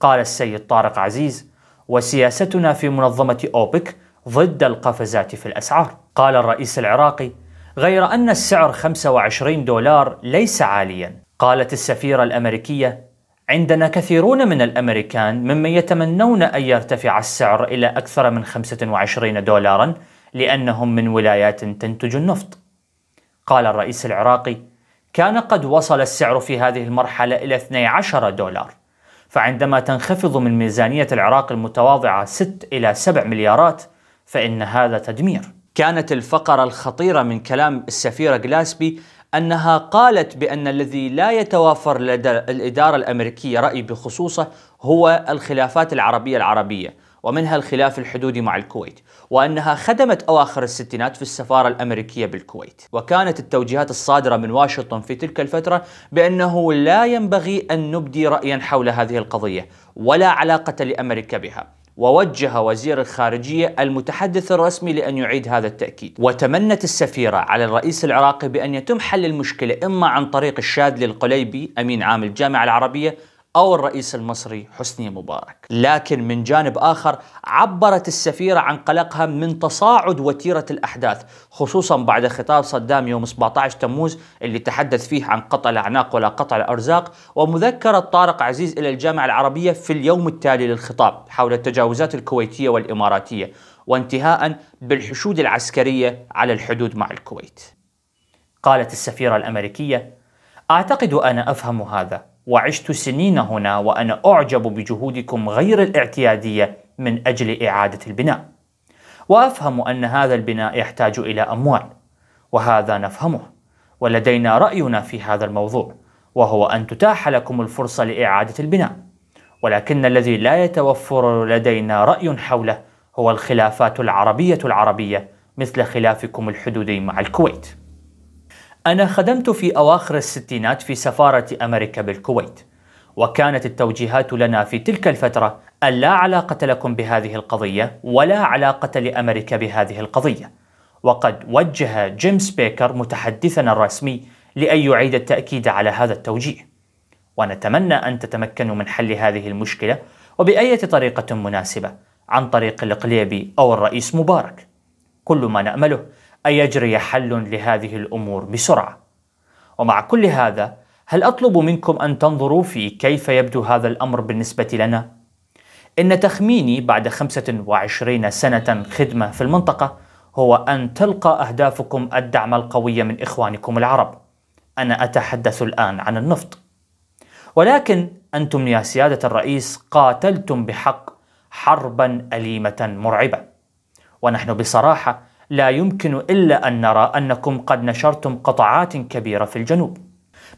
قال السيد طارق عزيز وسياستنا في منظمة أوبك ضد القفزات في الأسعار قال الرئيس العراقي غير أن السعر 25 دولار ليس عاليا قالت السفيرة الأمريكية عندنا كثيرون من الأمريكان ممن يتمنون أن يرتفع السعر إلى أكثر من 25 دولارا لأنهم من ولايات تنتج النفط قال الرئيس العراقي كان قد وصل السعر في هذه المرحلة إلى 12 دولار فعندما تنخفض من ميزانية العراق المتواضعة 6 إلى 7 مليارات فإن هذا تدمير كانت الفقرة الخطيرة من كلام السفيرة جلاسبي أنها قالت بأن الذي لا يتوافر لدى الإدارة الأمريكية رأي بخصوصه هو الخلافات العربية العربية ومنها الخلاف الحدودي مع الكويت وأنها خدمت أواخر الستينات في السفارة الأمريكية بالكويت وكانت التوجيهات الصادرة من واشنطن في تلك الفترة بأنه لا ينبغي أن نبدي رأيا حول هذه القضية ولا علاقة لأمريكا بها ووجه وزير الخارجية المتحدث الرسمي لأن يعيد هذا التأكيد وتمنت السفيرة على الرئيس العراقي بأن يتم حل المشكلة إما عن طريق الشاذلي القليبي أمين عام الجامعة العربية أو الرئيس المصري حسني مبارك لكن من جانب آخر عبرت السفيرة عن قلقها من تصاعد وتيرة الأحداث خصوصا بعد خطاب صدام يوم 17 تموز اللي تحدث فيه عن قطع الأعناق ولا قطع الأرزاق ومذكرة طارق عزيز إلى الجامعة العربية في اليوم التالي للخطاب حول التجاوزات الكويتية والإماراتية وانتهاء بالحشود العسكرية على الحدود مع الكويت قالت السفيرة الأمريكية أعتقد أنا أفهم هذا وعشت سنين هنا وأنا أعجب بجهودكم غير الاعتيادية من أجل إعادة البناء وأفهم أن هذا البناء يحتاج إلى أموال وهذا نفهمه ولدينا رأينا في هذا الموضوع وهو أن تتاح لكم الفرصة لإعادة البناء ولكن الذي لا يتوفر لدينا رأي حوله هو الخلافات العربية العربية مثل خلافكم الحدودي مع الكويت أنا خدمت في أواخر الستينات في سفارة أمريكا بالكويت وكانت التوجيهات لنا في تلك الفترة أن لا علاقة لكم بهذه القضية ولا علاقة لأمريكا بهذه القضية وقد وجه جيم سبيكر متحدثنا الرسمي لأن يعيد التأكيد على هذا التوجيه ونتمنى أن تتمكنوا من حل هذه المشكلة وبأية طريقة مناسبة عن طريق القليبي أو الرئيس مبارك كل ما نأمله أن يجري حل لهذه الأمور بسرعة ومع كل هذا هل أطلب منكم أن تنظروا في كيف يبدو هذا الأمر بالنسبة لنا؟ إن تخميني بعد 25 سنة خدمة في المنطقة هو أن تلقى أهدافكم الدعم القوي من إخوانكم العرب أنا أتحدث الآن عن النفط ولكن أنتم يا سيادة الرئيس قاتلتم بحق حربا أليمة مرعبة ونحن بصراحة لا يمكن إلا أن نرى أنكم قد نشرتم قطعات كبيرة في الجنوب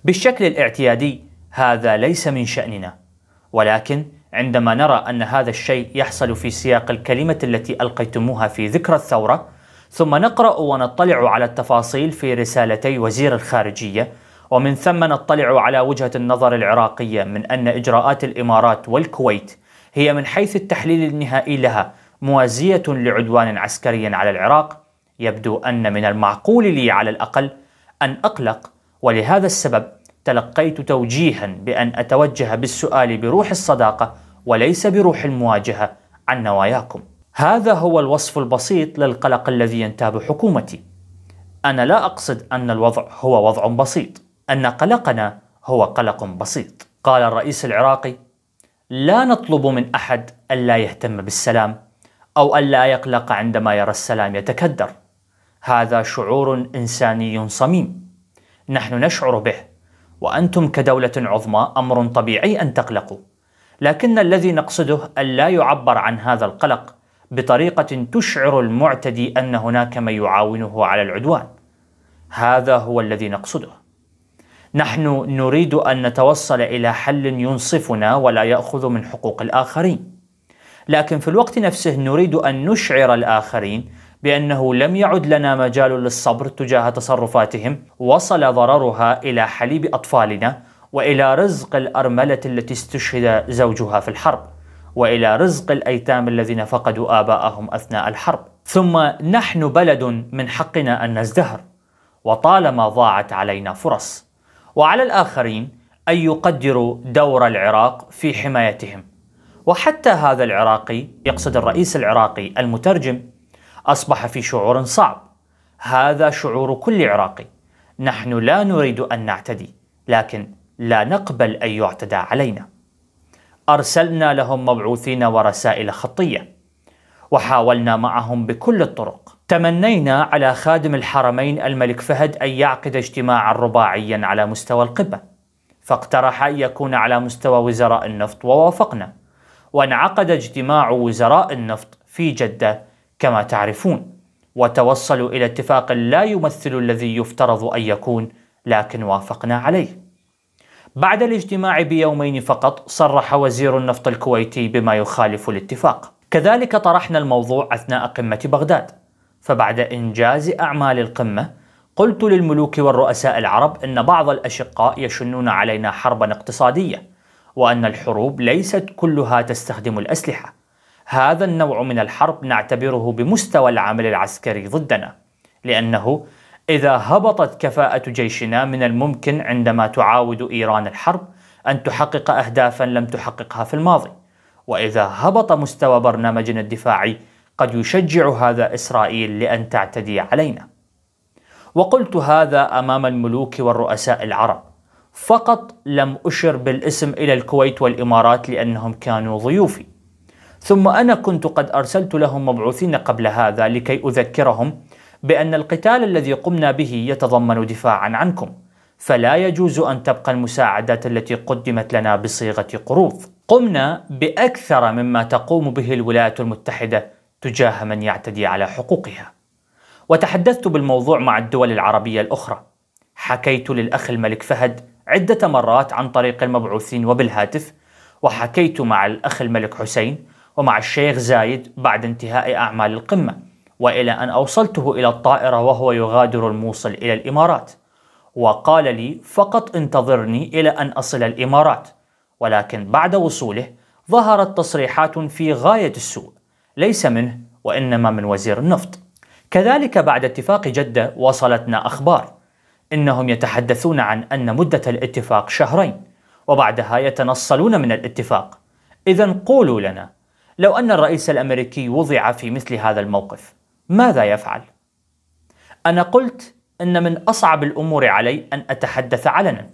بالشكل الاعتيادي هذا ليس من شأننا ولكن عندما نرى أن هذا الشيء يحصل في سياق الكلمة التي ألقيتموها في ذكرى الثورة ثم نقرأ ونطلع على التفاصيل في رسالتي وزير الخارجية ومن ثم نطلع على وجهة النظر العراقية من أن إجراءات الإمارات والكويت هي من حيث التحليل النهائي لها موازية لعدوان عسكري على العراق يبدو أن من المعقول لي على الأقل أن أقلق ولهذا السبب تلقيت توجيها بأن أتوجه بالسؤال بروح الصداقة وليس بروح المواجهة عن نواياكم هذا هو الوصف البسيط للقلق الذي ينتاب حكومتي أنا لا أقصد أن الوضع هو وضع بسيط أن قلقنا هو قلق بسيط قال الرئيس العراقي لا نطلب من أحد ألا يهتم بالسلام أو ألا يقلق عندما يرى السلام يتكدر هذا شعور إنساني صميم نحن نشعر به وأنتم كدولة عظمى أمر طبيعي أن تقلقوا لكن الذي نقصده ألا يعبر عن هذا القلق بطريقة تشعر المعتدي أن هناك من يعاونه على العدوان هذا هو الذي نقصده نحن نريد أن نتوصل إلى حل ينصفنا ولا يأخذ من حقوق الآخرين لكن في الوقت نفسه نريد أن نشعر الآخرين بأنه لم يعد لنا مجال للصبر تجاه تصرفاتهم وصل ضررها إلى حليب أطفالنا وإلى رزق الأرملة التي استشهد زوجها في الحرب وإلى رزق الأيتام الذين فقدوا آباءهم أثناء الحرب ثم نحن بلد من حقنا أن نزدهر وطالما ضاعت علينا فرص وعلى الآخرين أن يقدروا دور العراق في حمايتهم وحتى هذا العراقي يقصد الرئيس العراقي المترجم أصبح في شعور صعب هذا شعور كل عراقي نحن لا نريد أن نعتدي لكن لا نقبل أن يعتدى علينا أرسلنا لهم مبعوثين ورسائل خطية وحاولنا معهم بكل الطرق تمنينا على خادم الحرمين الملك فهد أن يعقد اجتماعا رباعيا على مستوى القبة فاقترح أن يكون على مستوى وزراء النفط ووافقنا وانعقد اجتماع وزراء النفط في جدة كما تعرفون وتوصلوا إلى اتفاق لا يمثل الذي يفترض أن يكون لكن وافقنا عليه بعد الاجتماع بيومين فقط صرح وزير النفط الكويتي بما يخالف الاتفاق كذلك طرحنا الموضوع أثناء قمة بغداد فبعد إنجاز أعمال القمة قلت للملوك والرؤساء العرب أن بعض الأشقاء يشنون علينا حربا اقتصادية وأن الحروب ليست كلها تستخدم الأسلحة هذا النوع من الحرب نعتبره بمستوى العمل العسكري ضدنا لأنه إذا هبطت كفاءة جيشنا من الممكن عندما تعاود إيران الحرب أن تحقق أهدافا لم تحققها في الماضي وإذا هبط مستوى برنامجنا الدفاعي قد يشجع هذا إسرائيل لأن تعتدي علينا وقلت هذا أمام الملوك والرؤساء العرب فقط لم أشر بالاسم إلى الكويت والإمارات لأنهم كانوا ضيوفي ثم أنا كنت قد أرسلت لهم مبعوثين قبل هذا لكي أذكرهم بأن القتال الذي قمنا به يتضمن دفاعا عنكم فلا يجوز أن تبقى المساعدات التي قدمت لنا بصيغة قروض قمنا بأكثر مما تقوم به الولايات المتحدة تجاه من يعتدي على حقوقها وتحدثت بالموضوع مع الدول العربية الأخرى حكيت للأخ الملك فهد عدة مرات عن طريق المبعوثين وبالهاتف وحكيت مع الأخ الملك حسين ومع الشيخ زايد بعد انتهاء أعمال القمة وإلى أن أوصلته إلى الطائرة وهو يغادر الموصل إلى الإمارات وقال لي فقط انتظرني إلى أن أصل الإمارات ولكن بعد وصوله ظهرت تصريحات في غاية السوء ليس منه وإنما من وزير النفط كذلك بعد اتفاق جدة وصلتنا أخبار إنهم يتحدثون عن أن مدة الاتفاق شهرين وبعدها يتنصلون من الاتفاق إذا قولوا لنا لو أن الرئيس الأمريكي وضع في مثل هذا الموقف ماذا يفعل؟ أنا قلت أن من أصعب الأمور علي أن أتحدث علنا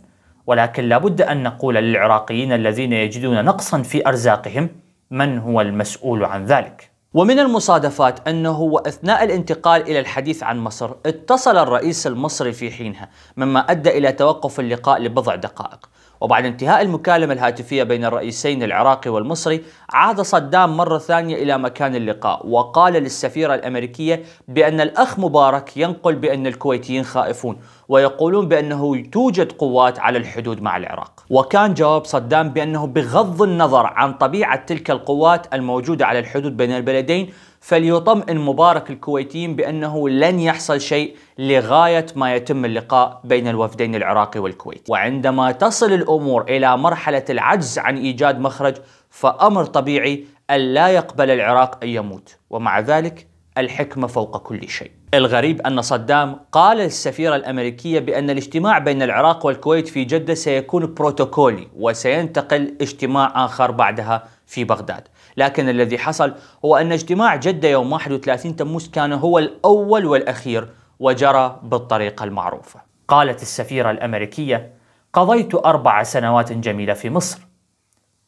ولكن لابد أن نقول للعراقيين الذين يجدون نقصا في أرزاقهم من هو المسؤول عن ذلك ومن المصادفات أنه وأثناء الانتقال إلى الحديث عن مصر اتصل الرئيس المصري في حينها مما أدى إلى توقف اللقاء لبضع دقائق وبعد انتهاء المكالمة الهاتفية بين الرئيسين العراقي والمصري عاد صدام مرة ثانية إلى مكان اللقاء وقال للسفيرة الأمريكية بأن الأخ مبارك ينقل بأن الكويتيين خائفون ويقولون بأنه توجد قوات على الحدود مع العراق وكان جواب صدام بأنه بغض النظر عن طبيعة تلك القوات الموجودة على الحدود بين البلدين فليطمئن مبارك الكويتيين بأنه لن يحصل شيء لغاية ما يتم اللقاء بين الوفدين العراقي والكويت وعندما تصل الأمور إلى مرحلة العجز عن إيجاد مخرج فأمر طبيعي أن لا يقبل العراق أن يموت ومع ذلك الحكمة فوق كل شيء الغريب أن صدام قال للسفيرة الأمريكية بأن الاجتماع بين العراق والكويت في جدة سيكون بروتوكولي وسينتقل اجتماع آخر بعدها في بغداد لكن الذي حصل هو أن اجتماع جدة يوم 31 تموز كان هو الأول والأخير وجرى بالطريقة المعروفة قالت السفيرة الأمريكية قضيت أربع سنوات جميلة في مصر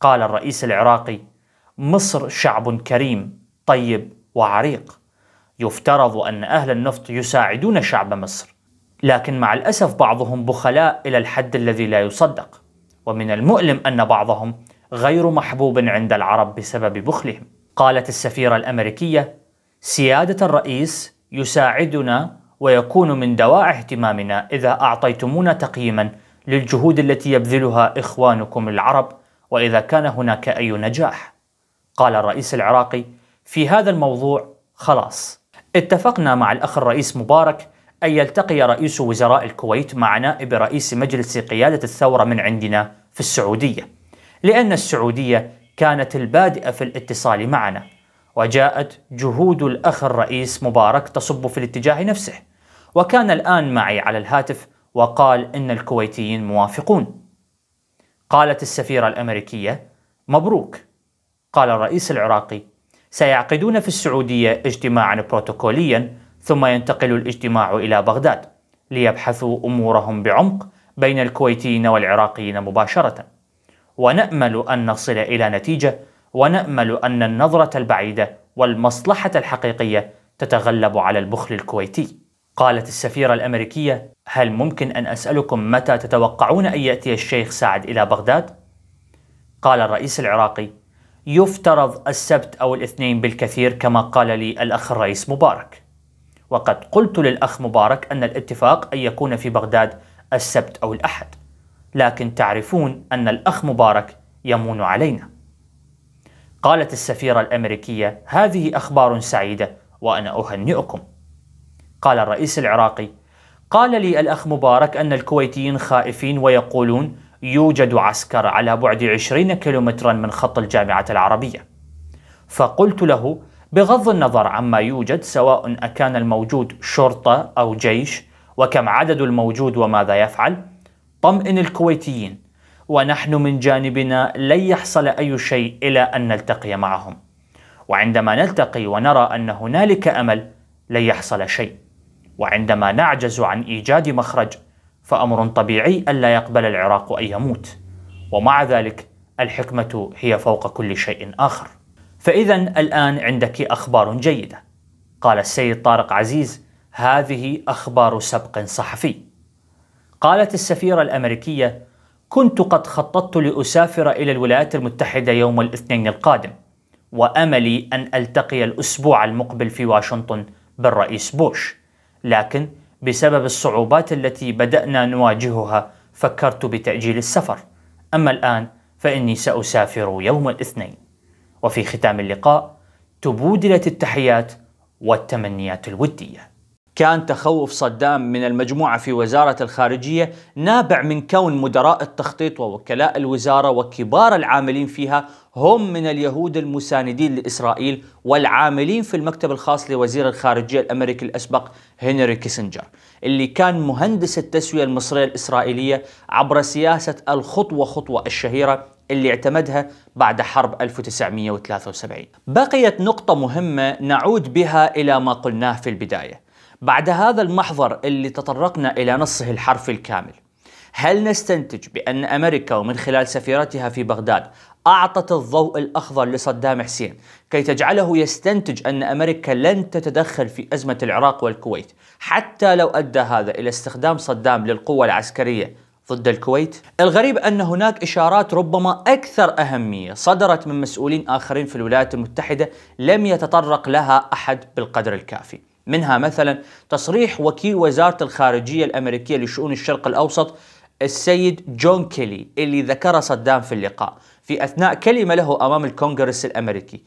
قال الرئيس العراقي مصر شعب كريم طيب وعريق يفترض أن أهل النفط يساعدون شعب مصر لكن مع الأسف بعضهم بخلاء إلى الحد الذي لا يصدق ومن المؤلم أن بعضهم غير محبوب عند العرب بسبب بخلهم قالت السفيرة الأمريكية سيادة الرئيس يساعدنا ويكون من دواعي اهتمامنا إذا أعطيتمونا تقييما للجهود التي يبذلها إخوانكم العرب وإذا كان هناك أي نجاح قال الرئيس العراقي في هذا الموضوع خلاص اتفقنا مع الأخ الرئيس مبارك أن يلتقي رئيس وزراء الكويت مع نائب رئيس مجلس قيادة الثورة من عندنا في السعودية لأن السعودية كانت البادئة في الاتصال معنا وجاءت جهود الأخ الرئيس مبارك تصب في الاتجاه نفسه وكان الآن معي على الهاتف وقال إن الكويتيين موافقون قالت السفيرة الأمريكية مبروك قال الرئيس العراقي سيعقدون في السعودية اجتماعا بروتوكوليا ثم ينتقل الاجتماع إلى بغداد ليبحثوا أمورهم بعمق بين الكويتيين والعراقيين مباشرة ونامل ان نصل الى نتيجه ونامل ان النظره البعيده والمصلحه الحقيقيه تتغلب على البخل الكويتي قالت السفيره الامريكيه هل ممكن ان اسالكم متى تتوقعون ان ياتي الشيخ سعد الى بغداد قال الرئيس العراقي يفترض السبت او الاثنين بالكثير كما قال لي الاخ الرئيس مبارك وقد قلت للاخ مبارك ان الاتفاق ان يكون في بغداد السبت او الاحد لكن تعرفون أن الأخ مبارك يمون علينا قالت السفيرة الأمريكية هذه أخبار سعيدة وأنا أهنئكم قال الرئيس العراقي قال لي الأخ مبارك أن الكويتيين خائفين ويقولون يوجد عسكر على بعد 20 كيلومترا من خط الجامعة العربية فقلت له بغض النظر عما يوجد سواء أكان الموجود شرطة أو جيش وكم عدد الموجود وماذا يفعل طمئن الكويتيين ونحن من جانبنا لن يحصل أي شيء إلى أن نلتقي معهم وعندما نلتقي ونرى أن هنالك أمل لن يحصل شيء وعندما نعجز عن إيجاد مخرج فأمر طبيعي ألا يقبل العراق أن يموت ومع ذلك الحكمة هي فوق كل شيء آخر فإذا الآن عندك أخبار جيدة قال السيد طارق عزيز هذه أخبار سبق صحفي قالت السفيرة الأمريكية كنت قد خططت لأسافر إلى الولايات المتحدة يوم الاثنين القادم وأملي أن ألتقي الأسبوع المقبل في واشنطن بالرئيس بوش لكن بسبب الصعوبات التي بدأنا نواجهها فكرت بتأجيل السفر أما الآن فإني سأسافر يوم الاثنين وفي ختام اللقاء تبودلت التحيات والتمنيات الوديه كان تخوف صدام من المجموعة في وزارة الخارجية نابع من كون مدراء التخطيط ووكلاء الوزارة وكبار العاملين فيها هم من اليهود المساندين لإسرائيل والعاملين في المكتب الخاص لوزير الخارجية الأمريكي الأسبق هنري كيسنجر اللي كان مهندس التسوية المصرية الإسرائيلية عبر سياسة الخطوة خطوة الشهيرة اللي اعتمدها بعد حرب 1973 بقيت نقطة مهمة نعود بها إلى ما قلناه في البداية بعد هذا المحظر اللي تطرقنا إلى نصه الحرفي الكامل هل نستنتج بأن أمريكا ومن خلال سفيرتها في بغداد أعطت الضوء الأخضر لصدام حسين كي تجعله يستنتج أن أمريكا لن تتدخل في أزمة العراق والكويت حتى لو أدى هذا إلى استخدام صدام للقوة العسكرية ضد الكويت؟ الغريب أن هناك إشارات ربما أكثر أهمية صدرت من مسؤولين آخرين في الولايات المتحدة لم يتطرق لها أحد بالقدر الكافي منها مثلا تصريح وكيل وزارة الخارجية الأمريكية لشؤون الشرق الأوسط السيد جون كيلي اللي ذكره صدام في اللقاء في أثناء كلمة له أمام الكونغرس الأمريكي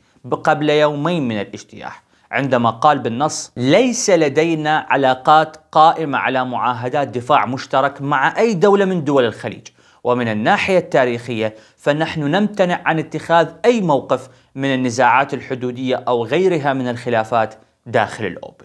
قبل يومين من الاجتياح عندما قال بالنص ليس لدينا علاقات قائمة على معاهدات دفاع مشترك مع أي دولة من دول الخليج ومن الناحية التاريخية فنحن نمتنع عن اتخاذ أي موقف من النزاعات الحدودية أو غيرها من الخلافات داخل الأوب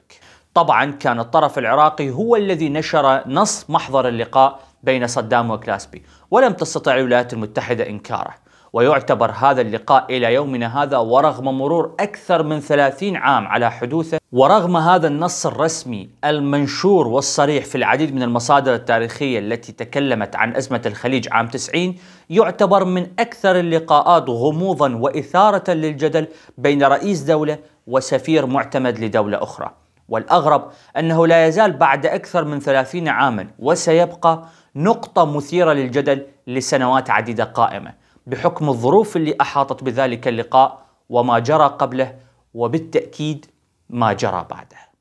طبعا كان الطرف العراقي هو الذي نشر نص محضر اللقاء بين صدام وكلاسبي ولم تستطع الولايات المتحدة إنكاره ويعتبر هذا اللقاء إلى يومنا هذا ورغم مرور أكثر من 30 عام على حدوثه ورغم هذا النص الرسمي المنشور والصريح في العديد من المصادر التاريخية التي تكلمت عن أزمة الخليج عام 90 يعتبر من أكثر اللقاءات غموضا وإثارة للجدل بين رئيس دولة وسفير معتمد لدولة أخرى والأغرب أنه لا يزال بعد أكثر من 30 عاما وسيبقى نقطة مثيرة للجدل لسنوات عديدة قائمة بحكم الظروف اللي أحاطت بذلك اللقاء وما جرى قبله وبالتأكيد ما جرى بعده.